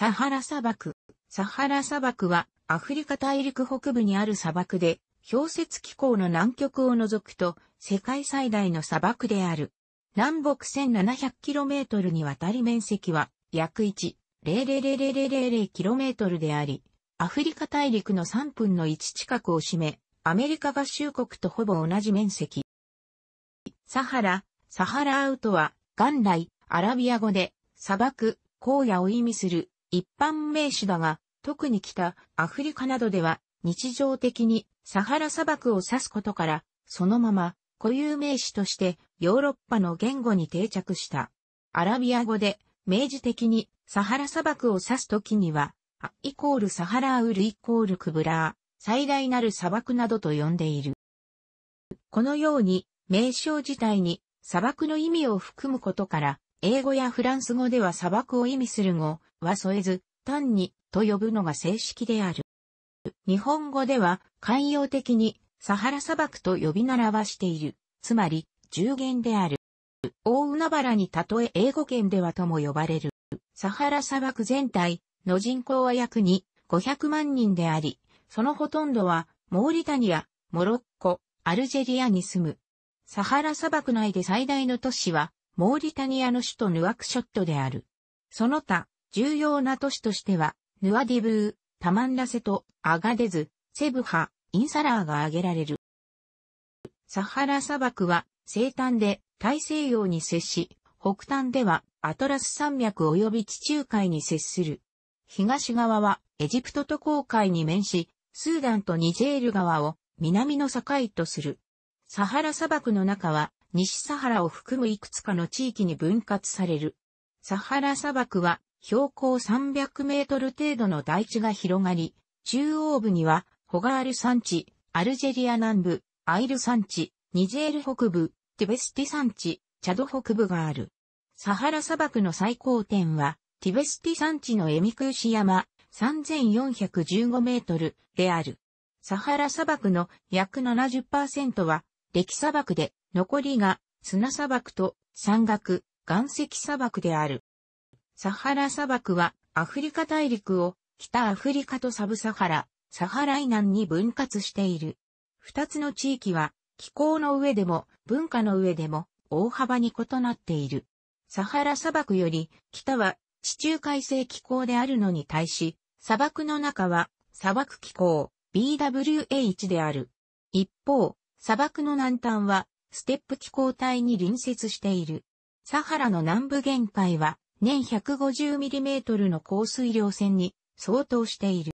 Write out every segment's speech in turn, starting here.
サハラ砂漠。サハラ砂漠はアフリカ大陸北部にある砂漠で、氷雪気候の南極を除くと世界最大の砂漠である。南北 1700km にわたり面積は約 1.00000km であり、アフリカ大陸の3分の1近くを占め、アメリカ合衆国とほぼ同じ面積。サハラ、サハラアウトは元来アラビア語で砂漠、荒野を意味する一般名詞だが、特に北アフリカなどでは日常的にサハラ砂漠を指すことから、そのまま固有名詞としてヨーロッパの言語に定着した。アラビア語で明示的にサハラ砂漠を指すときには、アイコールサハラウルイコールクブラー、最大なる砂漠などと呼んでいる。このように名称自体に砂漠の意味を含むことから、英語やフランス語では砂漠を意味する語は添えず、単にと呼ぶのが正式である。日本語では慣用的にサハラ砂漠と呼び習わしている、つまり重言である。大海原に例え英語圏ではとも呼ばれる。サハラ砂漠全体の人口は約に500万人であり、そのほとんどはモーリタニア、モロッコ、アルジェリアに住む。サハラ砂漠内で最大の都市はモーリタニアの首都ヌアクショットである。その他、重要な都市としては、ヌアディブー、タマンラセト、アガデズ、セブハ、インサラーが挙げられる。サハラ砂漠は西端で大西洋に接し、北端ではアトラス山脈及び地中海に接する。東側はエジプトと航海に面し、スーダンとニジェール側を南の境とする。サハラ砂漠の中は西サハラを含むいくつかの地域に分割される。サハラ砂漠は標高300メートル程度の大地が広がり、中央部にはホガール山地、アルジェリア南部、アイル山地、ニジェール北部、ティベスティ山地、チャド北部がある。サハラ砂漠の最高点は、ティベスティ山地のエミクーシ山、3415メートルである。サハラ砂漠の約70%は、歴砂漠で、残りが砂砂漠と山岳、岩石砂漠である。サハラ砂漠はアフリカ大陸を北アフリカとサブサハラ、サハラナ南に分割している。二つの地域は気候の上でも文化の上でも大幅に異なっている。サハラ砂漠より北は地中海性気候であるのに対し、砂漠の中は砂漠気候 BWA1 である。一方、砂漠の南端はステップ気候帯に隣接している。サハラの南部限界は年 150mm の降水量線に相当している。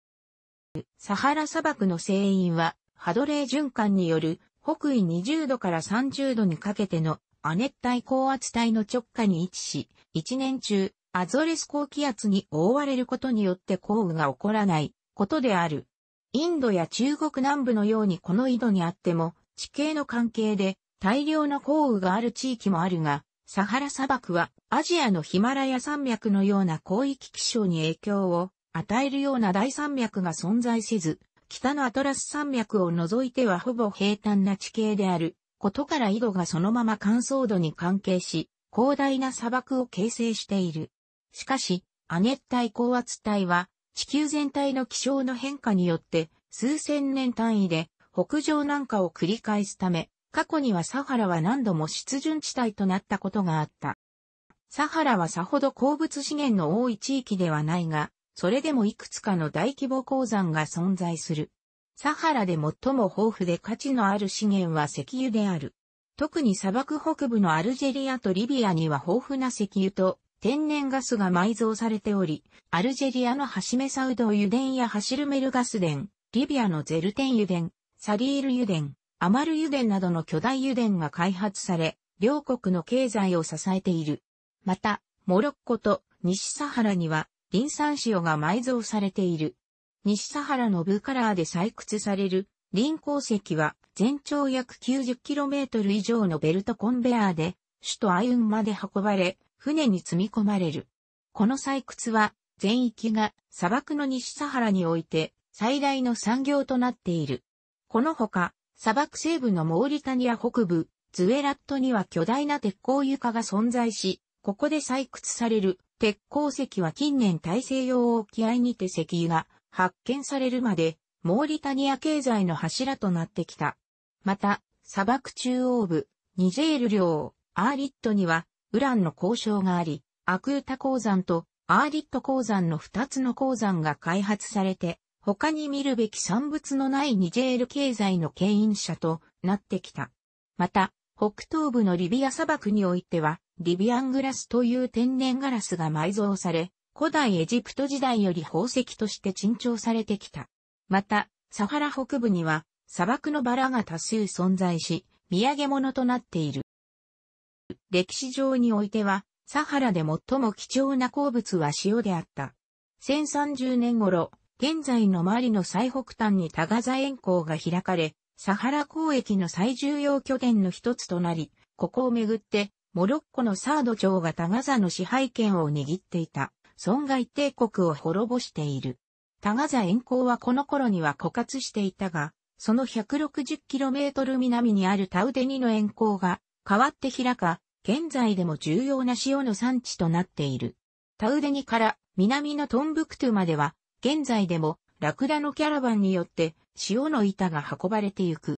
サハラ砂漠の成因はハドレー循環による北緯20度から30度にかけての亜熱帯高圧帯の直下に位置し、一年中アゾレス高気圧に覆われることによって降雨が起こらないことである。インドや中国南部のようにこの緯度にあっても地形の関係で大量の降雨がある地域もあるが、サハラ砂漠はアジアのヒマラヤ山脈のような広域気象に影響を与えるような大山脈が存在せず、北のアトラス山脈を除いてはほぼ平坦な地形であることから緯度がそのまま乾燥度に関係し、広大な砂漠を形成している。しかし、亜熱帯高圧帯は地球全体の気象の変化によって数千年単位で北上南下を繰り返すため、過去にはサハラは何度も湿潤地帯となったことがあった。サハラはさほど鉱物資源の多い地域ではないが、それでもいくつかの大規模鉱山が存在する。サハラで最も豊富で価値のある資源は石油である。特に砂漠北部のアルジェリアとリビアには豊富な石油と天然ガスが埋蔵されており、アルジェリアのハシメサウド油田やハシルメルガス田、リビアのゼルテン油田、サリール油田、アマル油田などの巨大油田が開発され、両国の経済を支えている。また、モロッコと西サハラには、リン酸塩が埋蔵されている。西サハラのブーカラーで採掘される、リン鉱石は、全長約 90km 以上のベルトコンベアーで、首都アイウンまで運ばれ、船に積み込まれる。この採掘は、全域が砂漠の西サハラにおいて、最大の産業となっている。このほか、砂漠西部のモーリタニア北部、ズエラットには巨大な鉄鋼床が存在し、ここで採掘される鉄鉱石は近年大西洋沖合にて石油が発見されるまで、モーリタニア経済の柱となってきた。また、砂漠中央部、ニジェール領、アーリットには、ウランの交渉があり、アクータ鉱山とアーリット鉱山の二つの鉱山が開発されて、他に見るべき産物のないニジェール経済の牽引者となってきた。また、北東部のリビア砂漠においては、リビアングラスという天然ガラスが埋蔵され、古代エジプト時代より宝石として珍重されてきた。また、サハラ北部には砂漠のバラが多数存在し、土産物となっている。歴史上においては、サハラで最も貴重な鉱物は塩であった。1030年頃、現在のマリの最北端にタガザ沿港が開かれ、サハラ交易の最重要拠点の一つとなり、ここをめぐって、モロッコのサード朝がタガザの支配権を握っていた、損害帝国を滅ぼしている。タガザ沿港はこの頃には枯渇していたが、その 160km 南にあるタウデニの沿港が変わって開か、現在でも重要な塩の産地となっている。タウデニから南のトンブクトゥまでは現在でもラクダのキャラバンによって塩の板が運ばれてゆく。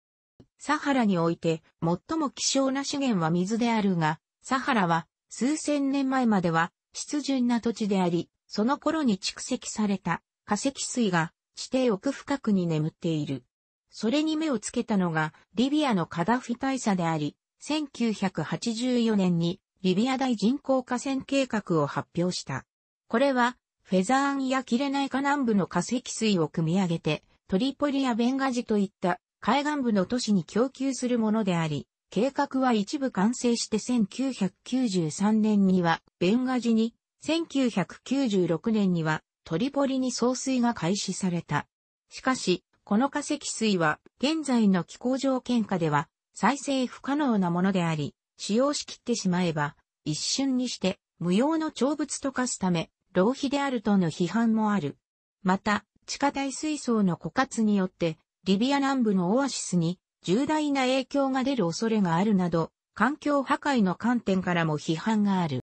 サハラにおいて最も希少な資源は水であるが、サハラは数千年前までは湿潤な土地であり、その頃に蓄積された化石水が地底奥深くに眠っている。それに目をつけたのがリビアのカダフィ大佐であり、1984年にリビア大人口河川計画を発表した。これはフェザーンやキレナイカ南部の化石水を汲み上げて、トリポリやベンガジといった海岸部の都市に供給するものであり、計画は一部完成して1993年にはベンガジに、1996年にはトリポリに送水が開始された。しかし、この化石水は現在の気候条件下では再生不可能なものであり、使用しきってしまえば一瞬にして無用の長物と化すため浪費であるとの批判もある。また、地下大水槽の枯渇によって、リビア南部のオアシスに重大な影響が出る恐れがあるなど、環境破壊の観点からも批判がある。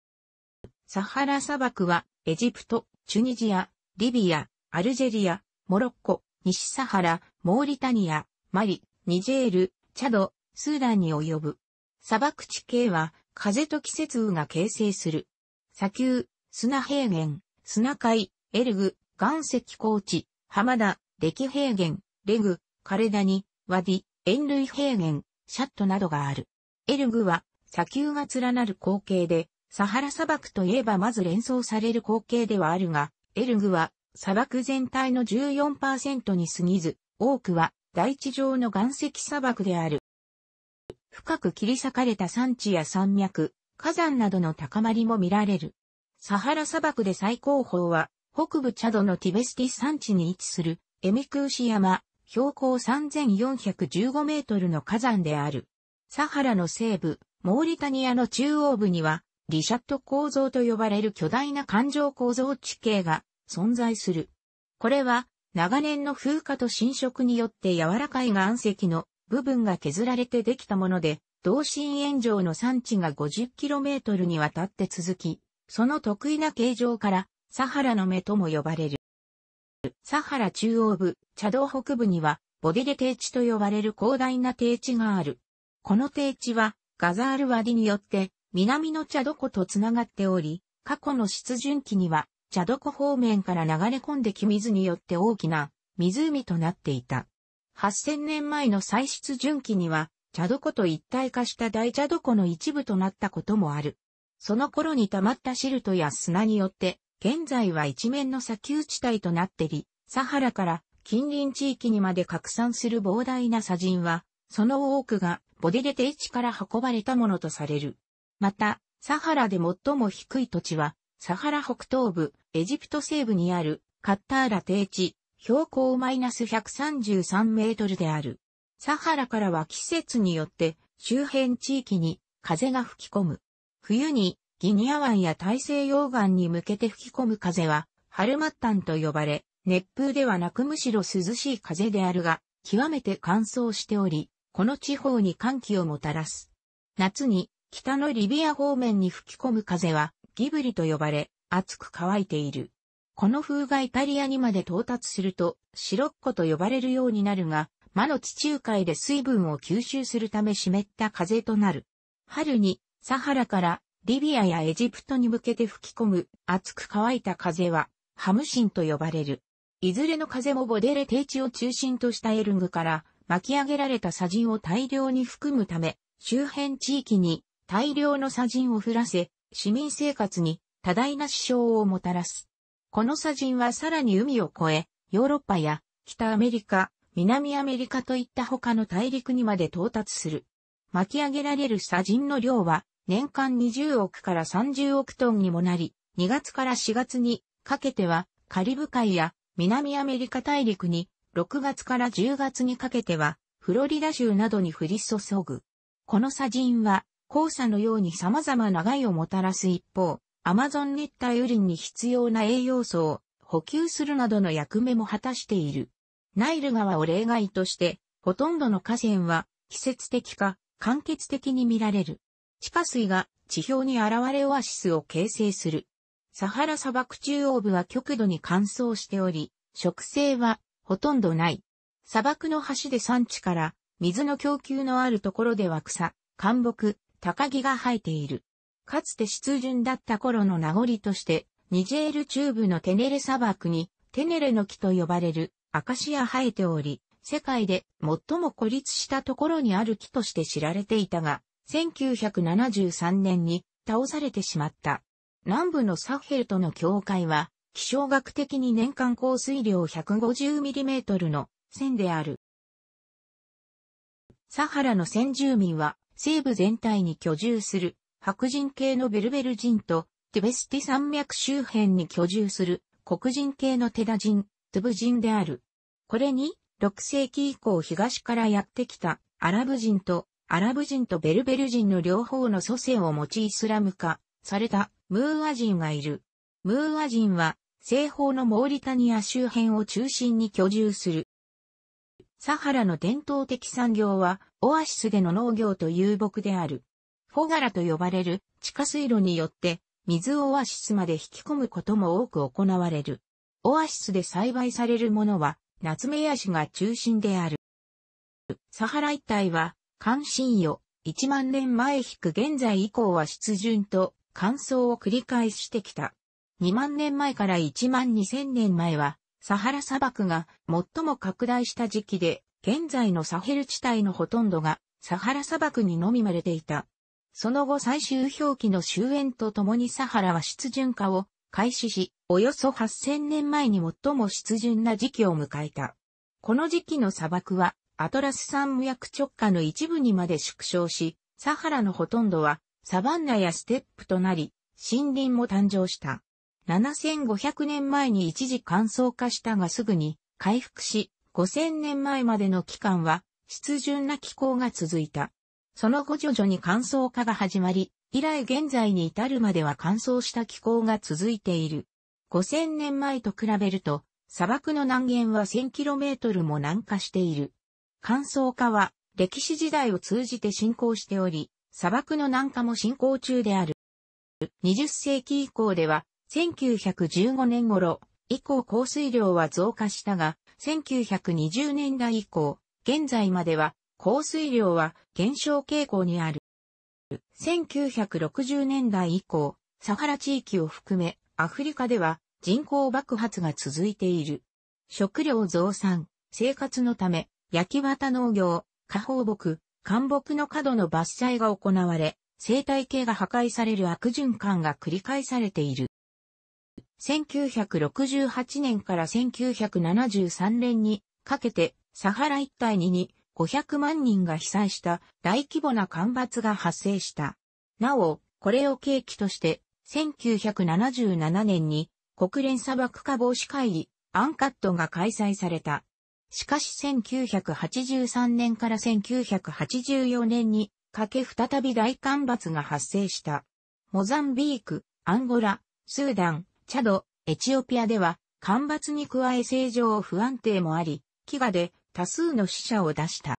サハラ砂漠は、エジプト、チュニジア、リビア、アルジェリア、モロッコ、西サハラ、モーリタニア、マリ、ニジェール、チャド、スーダンに及ぶ。砂漠地形は、風と季節雨が形成する。砂丘、砂平原、砂海、エルグ、岩石高地、浜田、出来平原、レグ、カれダニ、ワディ、塩類平原、シャットなどがある。エルグは砂丘が連なる光景で、サハラ砂漠といえばまず連想される光景ではあるが、エルグは砂漠全体の14%に過ぎず、多くは大地上の岩石砂漠である。深く切り裂かれた山地や山脈、火山などの高まりも見られる。サハラ砂漠で最高峰は、北部チャドのティベスティ山地に位置する、エミクーシ山、標高3415メートルの火山である。サハラの西部、モーリタニアの中央部には、リシャット構造と呼ばれる巨大な環状構造地形が存在する。これは、長年の風化と侵食によって柔らかい岩石の部分が削られてできたもので、同心円状の山地が 50km にわたって続き、その得意な形状から、サハラの目とも呼ばれる。サハラ中央部、茶道北部には、ボディレ低地と呼ばれる広大な低地がある。この低地は、ガザールワディによって、南の茶どことつながっており、過去の湿潤期には、茶どこ方面から流れ込んでき水によって大きな湖となっていた。8000年前の歳出純期には、茶どこと一体化した大茶どこの一部となったこともある。その頃に溜まったシルトや砂によって、現在は一面の砂丘地帯となってり、サハラから近隣地域にまで拡散する膨大な砂塵は、その多くがボディレ低地から運ばれたものとされる。また、サハラで最も低い土地は、サハラ北東部、エジプト西部にあるカッターラ低地、標高マイナス133メートルである。サハラからは季節によって周辺地域に風が吹き込む。冬にギニア湾や大西洋岸に向けて吹き込む風は、春末端と呼ばれ、熱風ではなくむしろ涼しい風であるが、極めて乾燥しており、この地方に寒気をもたらす。夏に北のリビア方面に吹き込む風はギブリと呼ばれ、暑く乾いている。この風がイタリアにまで到達すると、シロッコと呼ばれるようになるが、魔の地中海で水分を吸収するため湿った風となる。春にサハラからリビアやエジプトに向けて吹き込む熱く乾いた風はハムシンと呼ばれる。いずれの風もボデレ低地を中心としたエルングから巻き上げられた砂塵を大量に含むため、周辺地域に大量の砂塵を降らせ、市民生活に多大な支障をもたらす。この砂塵はさらに海を越え、ヨーロッパや北アメリカ、南アメリカといった他の大陸にまで到達する。巻き上げられる砂塵の量は年間20億から30億トンにもなり、2月から4月にかけてはカリブ海や南アメリカ大陸に、6月から10月にかけてはフロリダ州などに降り注ぐ。この砂塵は黄砂のように様々な害をもたらす一方、アマゾン熱帯雨林に必要な栄養素を補給するなどの役目も果たしている。ナイル川を例外として、ほとんどの河川は季節的か間欠的に見られる。地下水が地表に現れオアシスを形成する。サハラ砂漠中央部は極度に乾燥しており、植生はほとんどない。砂漠の端で産地から水の供給のあるところでは草、干木、高木が生えている。かつて湿潤だった頃の名残として、ニジェール中部のテネレ砂漠に、テネレの木と呼ばれるアカシア生えており、世界で最も孤立したところにある木として知られていたが、1973年に倒されてしまった。南部のサヘルとの境界は、気象学的に年間降水量 150mm の線である。サハラの先住民は、西部全体に居住する白人系のベルベル人と、テュベスティ山脈周辺に居住する黒人系のテダ人、トゥブ人である。これに、6世紀以降東からやってきたアラブ人とアラブ人とベルベル人の両方の祖先を持ちイスラム化されたムーア人がいる。ムーア人は西方のモーリタニア周辺を中心に居住する。サハラの伝統的産業はオアシスでの農業と遊牧である。フォガラと呼ばれる地下水路によって水をオアシスまで引き込むことも多く行われる。オアシスで栽培されるものはナツメヤシが中心である。サハラ一帯は関心よ、1万年前引く現在以降は湿潤と乾燥を繰り返してきた。2万年前から1万2000年前は、サハラ砂漠が最も拡大した時期で、現在のサヘル地帯のほとんどがサハラ砂漠にのみまれていた。その後最終表記の終焉とともにサハラは湿潤化を開始し、およそ8000年前に最も湿潤な時期を迎えた。この時期の砂漠はアトラス山脈直下の一部にまで縮小し、サハラのほとんどはサバンナやステップとなり、森林も誕生した。7500年前に一時乾燥化したがすぐに回復し、5000年前までの期間は湿潤な気候が続いた。その後徐々に乾燥化が始まり、以来現在に至るまでは乾燥した気候が続いている。5000年前と比べると、砂漠の南限は 1000km も南下している。乾燥化は歴史時代を通じて進行しており、砂漠の南下も進行中である。20世紀以降では、1915年頃以降降水量は増加したが、1920年代以降、現在までは降水量は減少傾向にある。1960年代以降、サハラ地域を含め、アフリカでは人口爆発が続いている。食料増産、生活のため、焼き綿農業、花放木、干木の角の伐採が行われ、生態系が破壊される悪循環が繰り返されている。1968年から1973年にかけてサハラ一帯にに500万人が被災した大規模な干ばつが発生した。なお、これを契機として1977年に国連砂漠化防止会議アンカットが開催された。しかし1983年から1984年にかけ再び大干ばつが発生した。モザンビーク、アンゴラ、スーダン、チャド、エチオピアでは干ばつに加え正常不安定もあり、飢餓で多数の死者を出した。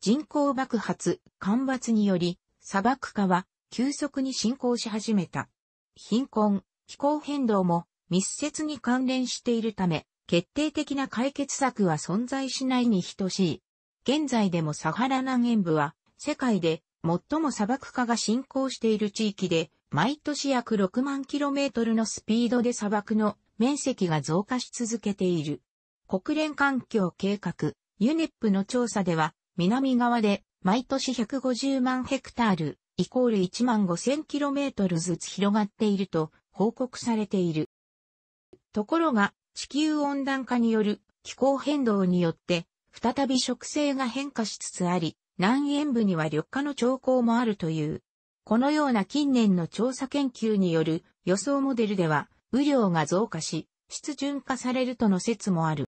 人口爆発、干ばつにより砂漠化は急速に進行し始めた。貧困、気候変動も密接に関連しているため、決定的な解決策は存在しないに等しい。現在でもサハラ南沿部は世界で最も砂漠化が進行している地域で、毎年約6万キロメートルのスピードで砂漠の面積が増加し続けている。国連環境計画、ユネップの調査では、南側で毎年150万ヘクタール、イコール1万5000キロメートルずつ広がっていると報告されている。ところが、地球温暖化による気候変動によって、再び植生が変化しつつあり、南縁部には緑化の兆候もあるという。このような近年の調査研究による予想モデルでは、雨量が増加し、湿潤化されるとの説もある。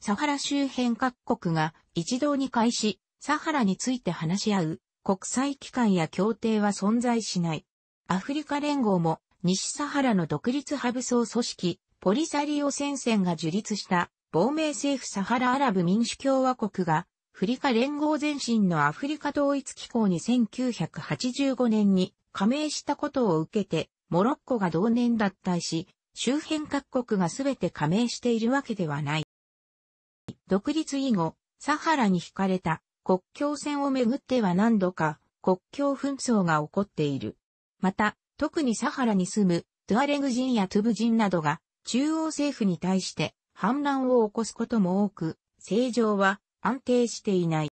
サハラ周辺各国が一堂に会し、サハラについて話し合う国際機関や協定は存在しない。アフリカ連合も西サハラの独立派武装組織ポリサリオ戦線が樹立した亡命政府サハラアラブ民主共和国が、フリカ連合前身のアフリカ統一機構に1985年に加盟したことを受けて、モロッコが同年脱退し、周辺各国がすべて加盟しているわけではない。独立以後、サハラに惹かれた国境線をめぐっては何度か国境紛争が起こっている。また、特にサハラに住むトゥアレグ人やトゥブ人などが中央政府に対して反乱を起こすことも多く、政情は安定していない。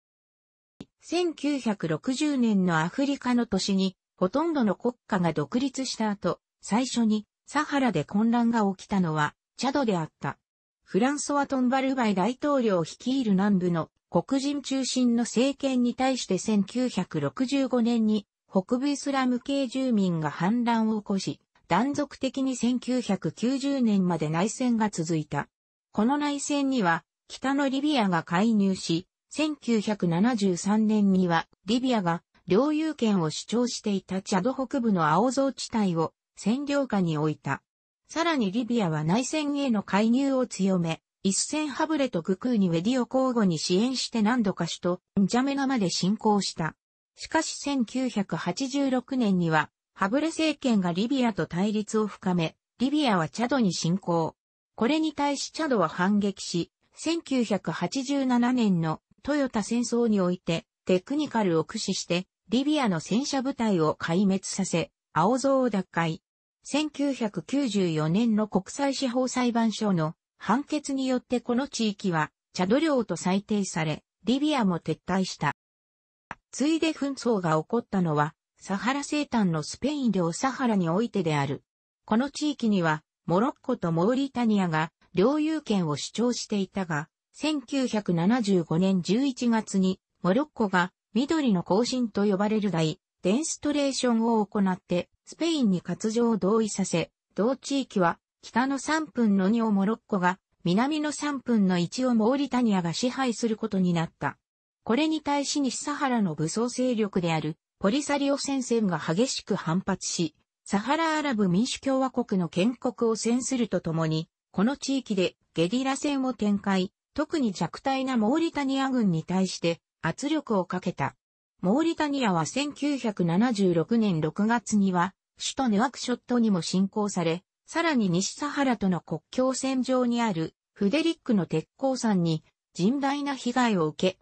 1960年のアフリカの年に、ほとんどの国家が独立した後、最初にサハラで混乱が起きたのは、チャドであった。フランソワ・トンバルバイ大統領率いる南部の黒人中心の政権に対して1965年に北部イスラム系住民が反乱を起こし、断続的に1990年まで内戦が続いた。この内戦には、北のリビアが介入し、1973年には、リビアが領有権を主張していたチャド北部の青蔵地帯を占領下に置いた。さらにリビアは内戦への介入を強め、一戦ハブレとグクーニウェディを交互に支援して何度か首都、ンジャメナまで侵攻した。しかし1986年には、ハブレ政権がリビアと対立を深め、リビアはチャドに侵攻。これに対しチャドは反撃し、1987年のトヨタ戦争においてテクニカルを駆使してリビアの戦車部隊を壊滅させ、青像を奪回。1994年の国際司法裁判所の判決によってこの地域はチャド領と裁定され、リビアも撤退した。ついで紛争が起こったのはサハラ西端のスペイン領サハラにおいてである。この地域には、モロッコとモーリタニアが領有権を主張していたが、1975年11月に、モロッコが緑の行進と呼ばれる大デンストレーションを行って、スペインに割譲を同意させ、同地域は北の3分の2をモロッコが、南の3分の1をモーリタニアが支配することになった。これに対し西サハラの武装勢力であるポリサリオ戦線が激しく反発し、サハラアラブ民主共和国の建国を戦するとともに、この地域でゲリラ戦を展開、特に弱体なモーリタニア軍に対して圧力をかけた。モーリタニアは1976年6月には、首都ネワクショットにも侵攻され、さらに西サハラとの国境線上にあるフデリックの鉄鋼山に甚大な被害を受け、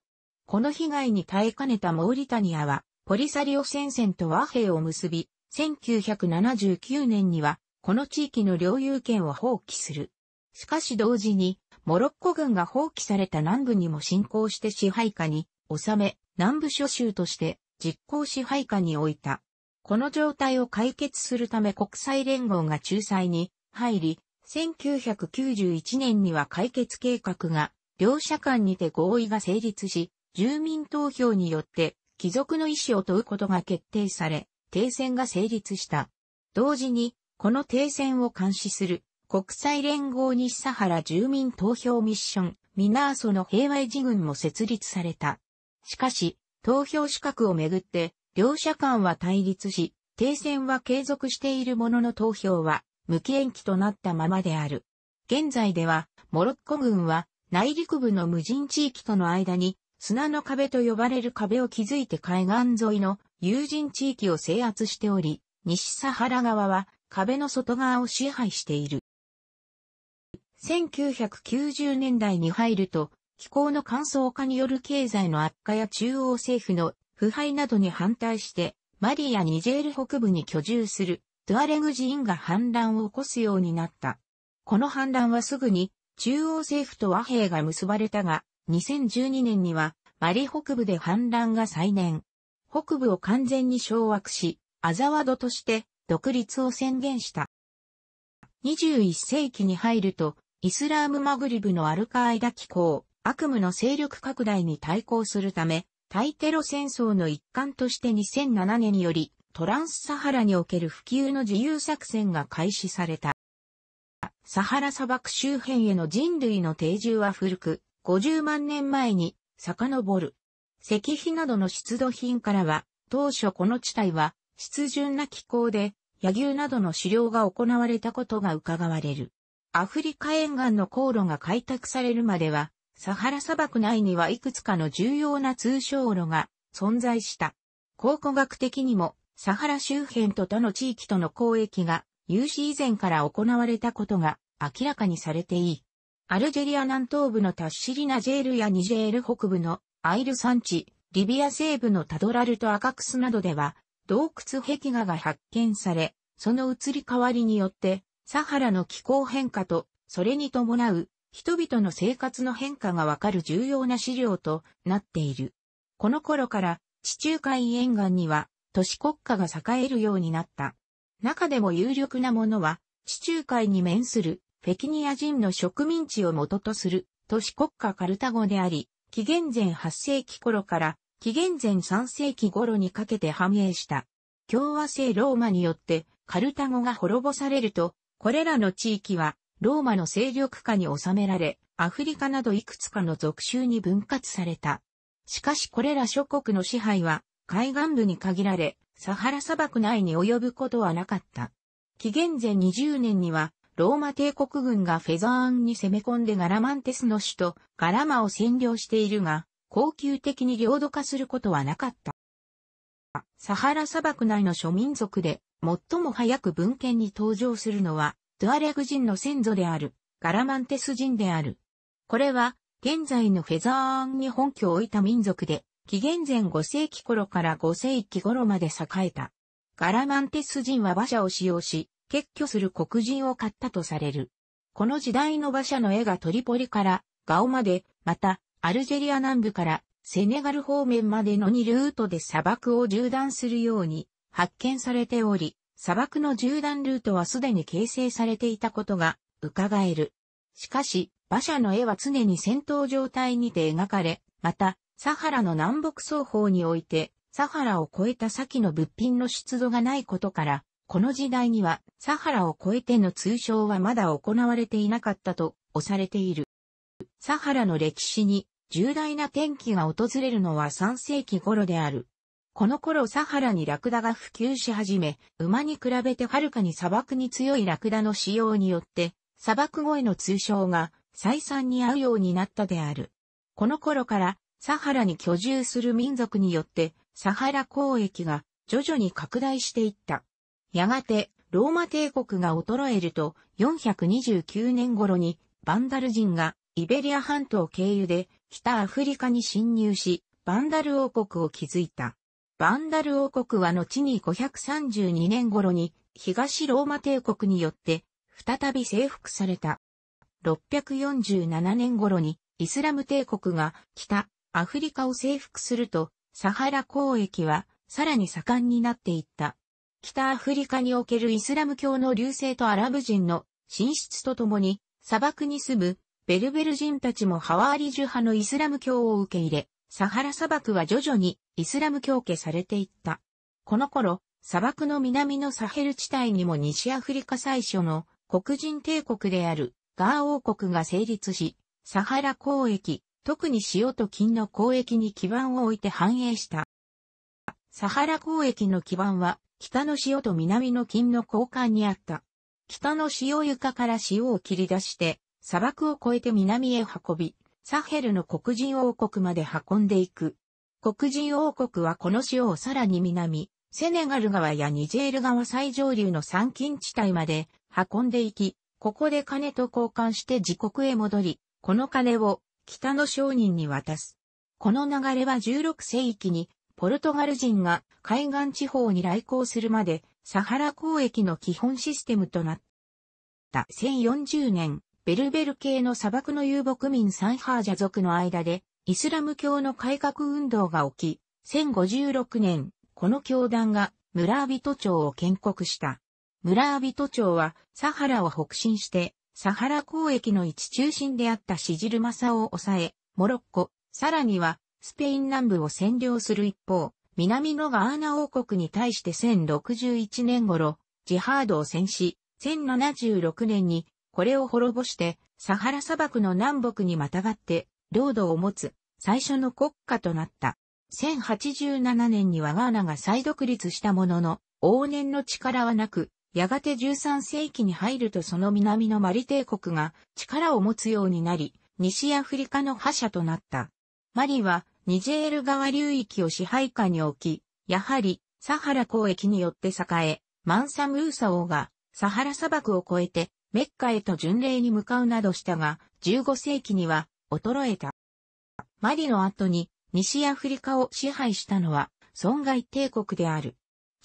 この被害に耐えかねたモーリタニアはポリサリオ戦線と和平を結び、1979年には、この地域の領有権を放棄する。しかし同時に、モロッコ軍が放棄された南部にも侵攻して支配下に収め、南部諸州として実行支配下に置いた。この状態を解決するため国際連合が仲裁に入り、1991年には解決計画が両者間にて合意が成立し、住民投票によって貴族の意思を問うことが決定され、停戦が成立した。同時に、この停戦を監視する国際連合西サハラ住民投票ミッション、ミナーソの平和維持軍も設立された。しかし、投票資格をめぐって、両者間は対立し、停戦は継続しているものの投票は無期延期となったままである。現在では、モロッコ軍は内陸部の無人地域との間に砂の壁と呼ばれる壁を築いて海岸沿いの友人地域を制圧しており、西サハラ側は壁の外側を支配している。1990年代に入ると、気候の乾燥化による経済の悪化や中央政府の腐敗などに反対して、マリやニジェール北部に居住するトゥアレグ人が反乱を起こすようになった。この反乱はすぐに中央政府と和平が結ばれたが、2012年にはマリ北部で反乱が再燃。北部を完全に掌握し、アザワドとして独立を宣言した。21世紀に入ると、イスラームマグリブのアルカーイダ機構、悪夢の勢力拡大に対抗するため、対テロ戦争の一環として2007年により、トランスサハラにおける普及の自由作戦が開始された。サハラ砂漠周辺への人類の定住は古く、50万年前に遡る。石碑などの出土品からは、当初この地帯は、湿潤な気候で、野牛などの狩猟が行われたことが伺われる。アフリカ沿岸の航路が開拓されるまでは、サハラ砂漠内にはいくつかの重要な通商路が存在した。考古学的にも、サハラ周辺と他の地域との交易が、有史以前から行われたことが明らかにされていい。アルジェリア南東部のタッシリナジェールやニジェール北部のアイル山地、リビア西部のタドラルとアカクスなどでは、洞窟壁画が発見され、その移り変わりによって、サハラの気候変化と、それに伴う、人々の生活の変化がわかる重要な資料となっている。この頃から、地中海沿岸には、都市国家が栄えるようになった。中でも有力なものは、地中海に面するフキニア人の植民地を元とする都市国家カルタゴであり、紀元前8世紀頃から紀元前3世紀頃にかけて繁栄した。共和制ローマによってカルタゴが滅ぼされると、これらの地域はローマの勢力下に収められ、アフリカなどいくつかの属州に分割された。しかしこれら諸国の支配は海岸部に限られ、サハラ砂漠内に及ぶことはなかった。紀元前20年にはローマ帝国軍がフェザーンに攻め込んでガラマンテスの首都ガラマを占領しているが、恒久的に領土化することはなかった。サハラ砂漠内の諸民族で最も早く文献に登場するのは、ドアレグ人の先祖である、ガラマンテス人である。これは、現在のフェザーンに本拠を置いた民族で、紀元前5世紀頃から5世紀頃まで栄えた。ガラマンテス人は馬車を使用し、結挙する黒人を買ったとされる。この時代の馬車の絵がトリポリからガオまで、また、アルジェリア南部からセネガル方面までの2ルートで砂漠を縦断するように発見されており、砂漠の縦断ルートはすでに形成されていたことが伺える。しかし、馬車の絵は常に戦闘状態にて描かれ、また、サハラの南北双方において、サハラを超えた先の物品の出土がないことから、この時代にはサハラを越えての通称はまだ行われていなかったと押されている。サハラの歴史に重大な転機が訪れるのは3世紀頃である。この頃サハラにラクダが普及し始め、馬に比べてはるかに砂漠に強いラクダの使用によって、砂漠越えの通称が再三に合うようになったである。この頃からサハラに居住する民族によってサハラ交易が徐々に拡大していった。やがて、ローマ帝国が衰えると、429年頃に、バンダル人が、イベリア半島経由で、北アフリカに侵入し、バンダル王国を築いた。バンダル王国は後に532年頃に、東ローマ帝国によって、再び征服された。647年頃に、イスラム帝国が北アフリカを征服すると、サハラ交易はさらに盛んになっていった。北アフリカにおけるイスラム教の流星とアラブ人の進出とともに、砂漠に住むベルベル人たちもハワーリジュ派のイスラム教を受け入れ、サハラ砂漠は徐々にイスラム教家されていった。この頃、砂漠の南のサヘル地帯にも西アフリカ最初の黒人帝国であるガー王国が成立し、サハラ交易、特に塩と金の交易に基盤を置いて繁栄した。サハラ交易の基盤は北の潮と南の金の交換にあった。北の潮床から潮を切り出して、砂漠を越えて南へ運び、サヘルの黒人王国まで運んでいく。黒人王国はこの潮をさらに南、セネガル川やニジェール川最上流の山金地帯まで運んでいき、ここで金と交換して自国へ戻り、この金を北の商人に渡す。この流れは16世紀にポルトガル人が海岸地方に来航するまで、サハラ交易の基本システムとなった。1040年、ベルベル系の砂漠の遊牧民サンハージャ族の間で、イスラム教の改革運動が起き、1056年、この教団が村人町を建国した。村人町はサハラを北進して、サハラ交易の一中心であったシジルマサを抑え、モロッコ、さらにはスペイン南部を占領する一方、南のガーナ王国に対して1061年頃、ジハードを戦し、1076年にこれを滅ぼして、サハラ砂漠の南北にまたがって、領土を持つ最初の国家となった。1087年にはガーナが再独立したものの、往年の力はなく、やがて13世紀に入るとその南のマリ帝国が力を持つようになり、西アフリカの覇者となった。マリは、ニジェール川流域を支配下に置き、やはり、サハラ交易によって栄え、マンサムーサ王が、サハラ砂漠を越えて、メッカへと巡礼に向かうなどしたが、15世紀には、衰えた。マリの後に、西アフリカを支配したのは、損害帝国である。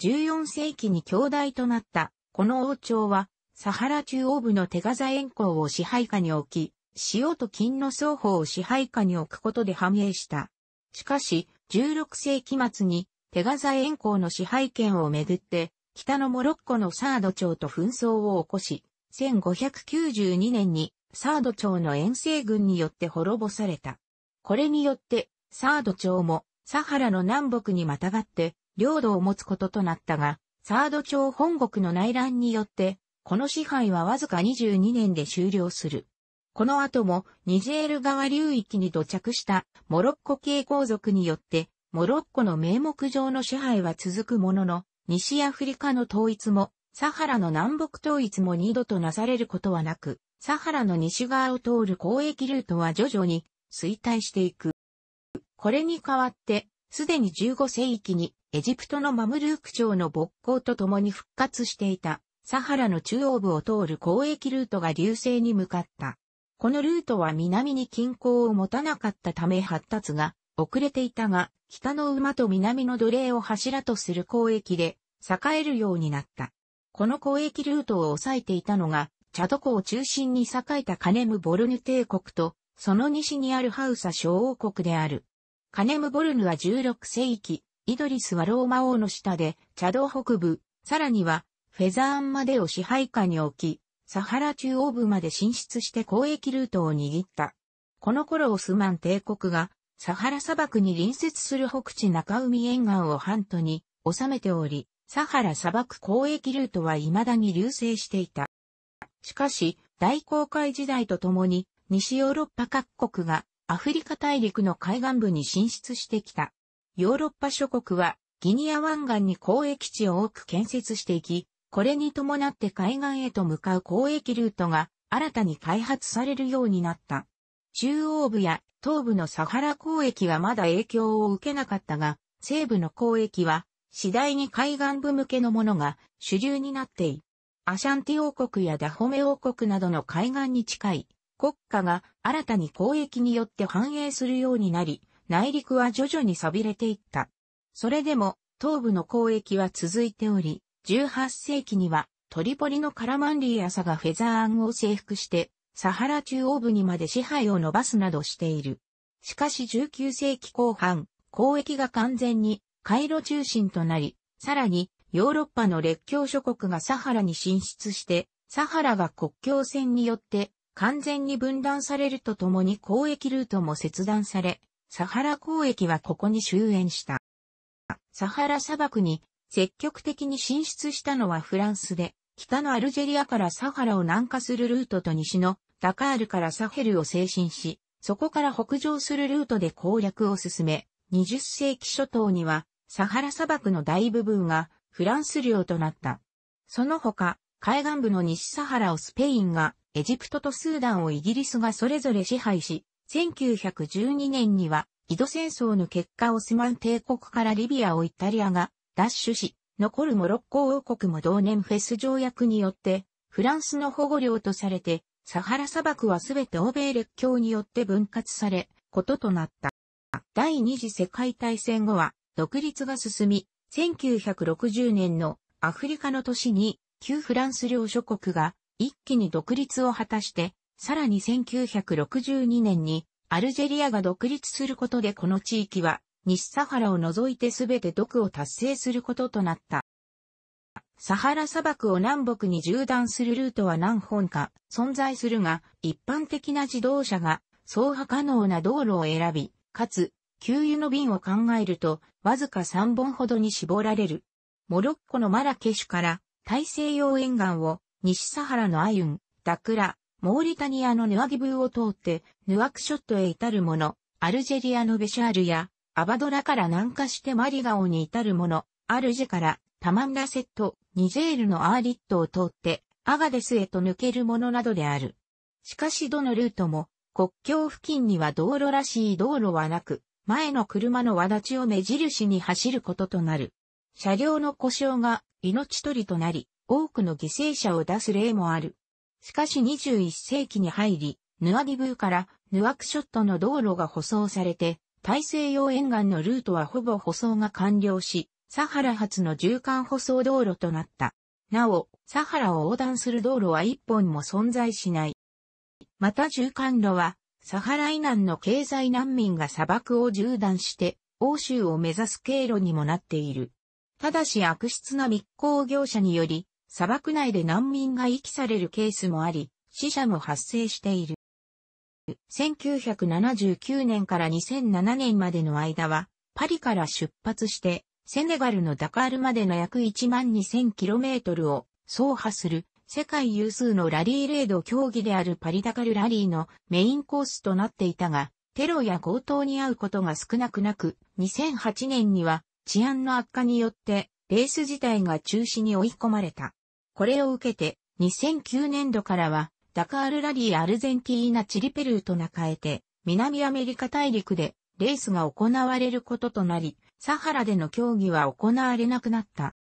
14世紀に兄弟となった、この王朝は、サハラ中央部のテガザ遠郊を支配下に置き、塩と金の双方を支配下に置くことで繁栄した。しかし、16世紀末にペガザ円光の支配権をめぐって、北のモロッコのサード町と紛争を起こし、1592年にサード町の遠征軍によって滅ぼされた。これによって、サード町もサハラの南北にまたがって領土を持つこととなったが、サード町本国の内乱によって、この支配はわずか22年で終了する。この後もニジェール川流域に土着したモロッコ系皇族によってモロッコの名目上の支配は続くものの西アフリカの統一もサハラの南北統一も二度となされることはなくサハラの西側を通る交易ルートは徐々に衰退していく。これに代わってすでに15世紀にエジプトのマムルーク朝の勃興と共に復活していたサハラの中央部を通る交易ルートが流星に向かった。このルートは南に均衡を持たなかったため発達が遅れていたが、北の馬と南の奴隷を柱とする交易で栄えるようになった。この交易ルートを抑えていたのが、チャド湖を中心に栄えたカネムボルヌ帝国と、その西にあるハウサ小王国である。カネムボルヌは16世紀、イドリスはローマ王の下で、チャド北部、さらには、フェザーンまでを支配下に置き、サハラ中央部まで進出して交易ルートを握った。この頃オスマン帝国がサハラ砂漠に隣接する北地中海沿岸をハントに収めており、サハラ砂漠交易ルートは未だに流星していた。しかし、大航海時代とともに、西ヨーロッパ各国がアフリカ大陸の海岸部に進出してきた。ヨーロッパ諸国はギニア湾岸に交易地を多く建設していき、これに伴って海岸へと向かう交易ルートが新たに開発されるようになった。中央部や東部のサハラ交易はまだ影響を受けなかったが、西部の交易は次第に海岸部向けのものが主流になっていアシャンティ王国やダホメ王国などの海岸に近い国家が新たに交易によって繁栄するようになり、内陸は徐々に錆びれていった。それでも東部の交易は続いており、18世紀にはトリポリのカラマンリー朝がフェザーアンを征服して、サハラ中央部にまで支配を伸ばすなどしている。しかし19世紀後半、交易が完全に回路中心となり、さらにヨーロッパの列強諸国がサハラに進出して、サハラが国境線によって完全に分断されるとともに交易ルートも切断され、サハラ交易はここに終焉した。サハラ砂漠に積極的に進出したのはフランスで、北のアルジェリアからサハラを南下するルートと西のダカールからサヘルを精神し、そこから北上するルートで攻略を進め、20世紀初頭にはサハラ砂漠の大部分がフランス領となった。その他、海岸部の西サハラをスペインが、エジプトとスーダンをイギリスがそれぞれ支配し、1912年には、井戸戦争の結果オスマン帝国からリビアをイタリアが奪取し、残るモロッコ王国も同年フェス条約によって、フランスの保護領とされて、サハラ砂漠はすべて欧米列強によって分割され、こととなった。第二次世界大戦後は、独立が進み、1960年のアフリカの年に、旧フランス領諸国が一気に独立を果たして、さらに1962年にアルジェリアが独立することでこの地域は西サハラを除いてすべて毒を達成することとなった。サハラ砂漠を南北に縦断するルートは何本か存在するが、一般的な自動車が走破可能な道路を選び、かつ、給油の便を考えると、わずか3本ほどに絞られる。モロッコのマラケシュから大西洋沿岸を西サハラのアユン、ダクラ、モーリタニアのヌアギブーを通ってヌアクショットへ至るもの、アルジェリアのベシャールやアバドラから南下してマリガオに至る者、アルジからタマンラセット、ニジェールのアーリットを通ってアガデスへと抜けるものなどである。しかしどのルートも国境付近には道路らしい道路はなく、前の車の輪立ちを目印に走ることとなる。車両の故障が命取りとなり、多くの犠牲者を出す例もある。しかし21世紀に入り、ヌアディブーからヌアクショットの道路が舗装されて、大西洋沿岸のルートはほぼ舗装が完了し、サハラ発の縦貫舗装道路となった。なお、サハラを横断する道路は一本も存在しない。また縦貫路は、サハラ以南の経済難民が砂漠を縦断して、欧州を目指す経路にもなっている。ただし悪質な密航業者により、砂漠内で難民が遺棄されるケースもあり、死者も発生している。1979年から2007年までの間は、パリから出発して、セネガルのダカールまでの約 12,000km を走破する世界有数のラリーレード競技であるパリダカルラリーのメインコースとなっていたが、テロや強盗に遭うことが少なくなく、2008年には治安の悪化によってレース自体が中止に追い込まれた。これを受けて2009年度からはダカールラリーアルゼンティーナチリペルーと中えて、南アメリカ大陸でレースが行われることとなり、サハラでの競技は行われなくなった。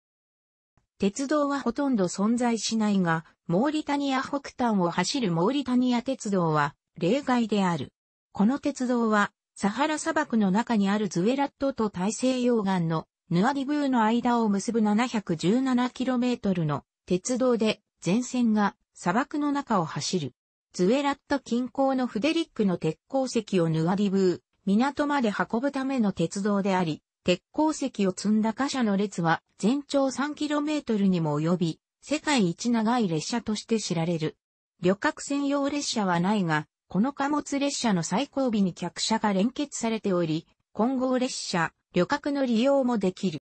鉄道はほとんど存在しないが、モーリタニア北端を走るモーリタニア鉄道は例外である。この鉄道は、サハラ砂漠の中にあるズウェラットと大西洋岸のヌアディブーの間を結ぶ 717km の鉄道で、全線が砂漠の中を走る。ズエラット近郊のフデリックの鉄鉱石をヌアディブー、港まで運ぶための鉄道であり、鉄鉱石を積んだ貨車の列は全長 3km にも及び、世界一長い列車として知られる。旅客専用列車はないが、この貨物列車の最後尾に客車が連結されており、混合列車、旅客の利用もできる。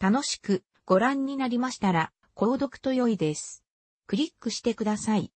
楽しくご覧になりましたら、購読と良いです。クリックしてください。